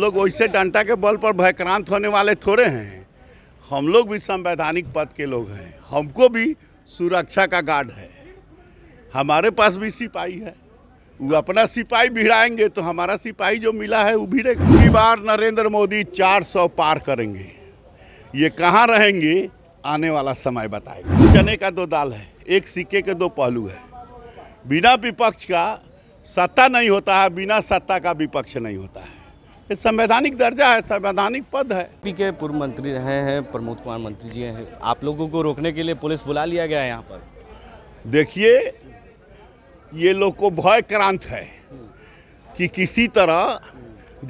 लोग वैसे डंटा के बल पर भयक्रांत होने वाले थोड़े हैं हम लोग भी संवैधानिक पद के लोग हैं हमको भी सुरक्षा का गार्ड है हमारे पास भी सिपाही है वो अपना सिपाही भिड़ाएंगे तो हमारा सिपाही जो मिला है वो भिड़ेगा कई बार नरेंद्र मोदी 400 पार करेंगे ये कहाँ रहेंगे आने वाला समय बताएगा चने का दो दाल है एक सिक्के के दो पहलू है बिना विपक्ष का सत्ता नहीं होता है बिना सत्ता का विपक्ष नहीं होता है संवैधानिक दर्जा है संवैधानिक पद है पी के पूर्व मंत्री रहे हैं प्रमोद कुमार मंत्री जी हैं आप लोगों को रोकने के लिए पुलिस बुला लिया गया है यहाँ पर देखिए ये लोग को भय क्रांत है कि किसी तरह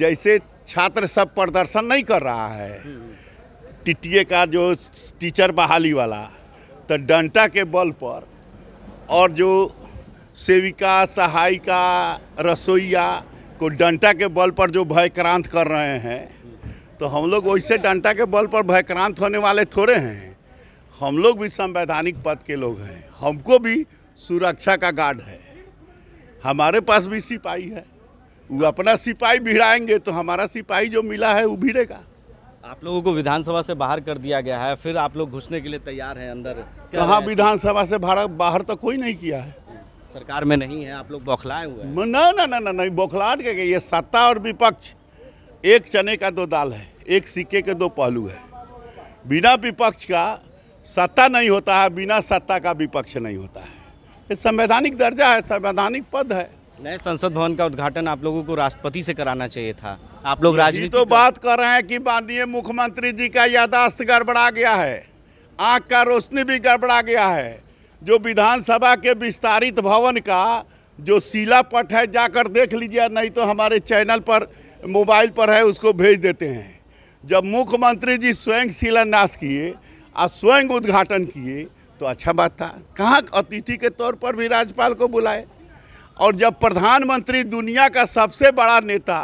जैसे छात्र सब प्रदर्शन नहीं कर रहा है टीटीए का जो टीचर बहाली वाला तो डंटा के बल पर और जो सेविका सहायिका रसोईया को डंटा के बल पर जो भयक्रांत कर रहे हैं तो हम लोग वैसे डंटा के बल पर भयक्रांत होने वाले थोड़े हैं हम लोग भी संवैधानिक पद के लोग हैं हमको भी सुरक्षा का गार्ड है हमारे पास भी सिपाही है वो अपना सिपाही भिड़ाएंगे तो हमारा सिपाही जो मिला है वो भिड़ेगा आप लोगों को विधानसभा से बाहर कर दिया गया है फिर आप लोग घुसने के लिए तैयार हैं अंदर कहाँ विधानसभा से बाहर बाहर तो कोई नहीं किया है सरकार में नहीं है आप लोग बौखलाए हुए हैं ना ना ना ना नहीं बौखलाट के ये सत्ता और विपक्ष एक चने का दो दाल है एक सिक्के के दो पहलू है बिना विपक्ष का सत्ता नहीं होता है बिना सत्ता का विपक्ष नहीं होता है ये संवैधानिक दर्जा है संवैधानिक पद है नए संसद भवन का उद्घाटन आप लोगों को राष्ट्रपति से कराना चाहिए था आप लोग राजनीति तो बात कर रहे हैं कि माननीय मुख्यमंत्री जी का यादाश्त गड़बड़ा गया है आँख का रोशनी भी गड़बड़ा गया है जो विधानसभा के विस्तारित भवन का जो शिलापट है जाकर देख लीजिए नहीं तो हमारे चैनल पर मोबाइल पर है उसको भेज देते हैं जब मुख्यमंत्री जी स्वयं शिलान्यास किए और स्वयं उद्घाटन किए तो अच्छा बात था कहाँ अतिथि के तौर पर भी राज्यपाल को बुलाए और जब प्रधानमंत्री दुनिया का सबसे बड़ा नेता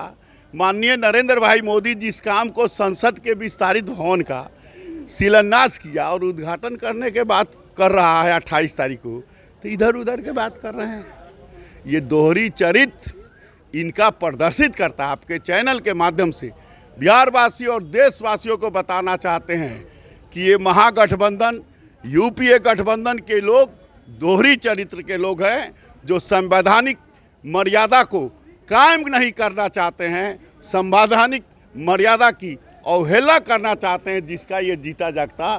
माननीय नरेंद्र भाई मोदी जिस काम को संसद के विस्तारित भवन का शिलान्यास किया और उद्घाटन करने के बाद कर रहा है अट्ठाईस तारीख को तो इधर उधर के बात कर रहे हैं ये दोहरी चरित्र इनका प्रदर्शित करता है आपके चैनल के माध्यम से बिहारवासी और देशवासियों को बताना चाहते हैं कि ये महागठबंधन यूपीए गठबंधन के लोग दोहरी चरित्र के लोग हैं जो संवैधानिक मर्यादा को कायम नहीं करना चाहते हैं संवैधानिक मर्यादा की अवहेला करना चाहते हैं जिसका ये जीता जागता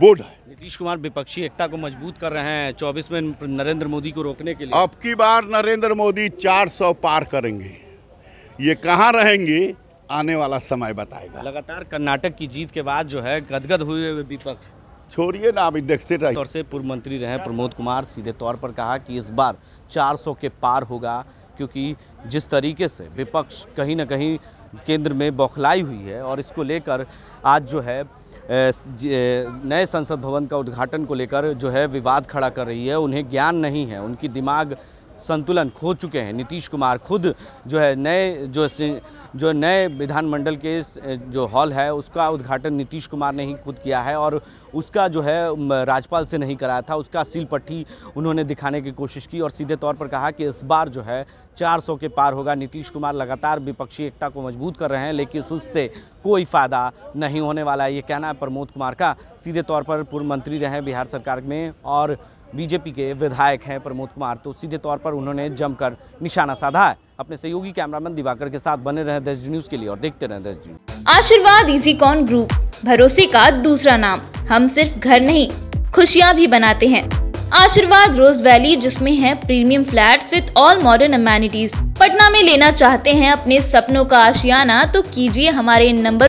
बोर्ड है नीतीश कुमार विपक्षी एकता को मजबूत कर रहे हैं चौबीस में नरेंद्र मोदी को रोकने के लिए अब की बार नरेंद्र मोदी 400 पार करेंगे ये कहाँ रहेंगे आने वाला समय बताएगा लगातार कर्नाटक की जीत के बाद जो है गदगद हुए हुए विपक्ष छोड़िए ना अभी देखते रहे तौर से पूर्व मंत्री रहे प्रमोद कुमार सीधे तौर पर कहा कि इस बार 400 के पार होगा क्योंकि जिस तरीके से विपक्ष कहीं ना कहीं केंद्र में बौखलाई हुई है और इसको लेकर आज जो है नए संसद भवन का उद्घाटन को लेकर जो है विवाद खड़ा कर रही है उन्हें ज्ञान नहीं है उनकी दिमाग संतुलन खो चुके हैं नीतीश कुमार खुद जो है नए जो जो नए विधानमंडल के जो हॉल है उसका उद्घाटन नीतीश कुमार ने ही खुद किया है और उसका जो है राज्यपाल से नहीं कराया था उसका सील पट्टी उन्होंने दिखाने की कोशिश की और सीधे तौर पर कहा कि इस बार जो है 400 के पार होगा नीतीश कुमार लगातार विपक्षी एकता को मजबूत कर रहे हैं लेकिन उससे कोई फ़ायदा नहीं होने वाला है ये कहना है प्रमोद कुमार का सीधे तौर पर पूर्व मंत्री रहे बिहार सरकार में और बीजेपी के विधायक हैं प्रमोद कुमार तो सीधे तौर पर उन्होंने जमकर निशाना साधा है अपने सहयोगी कैमरामैन दिवाकर के साथ बने रहे दस न्यूज के लिए और देखते रहे दस न्यूज आशीर्वाद इजी कॉन ग्रुप भरोसे का दूसरा नाम हम सिर्फ घर नहीं खुशियाँ भी बनाते हैं आशीर्वाद रोज वैली जिसमें है premium flats with all modern amenities Patna में लेना चाहते हैं अपने सपनों का आशियाना तो कीजिए हमारे नंबर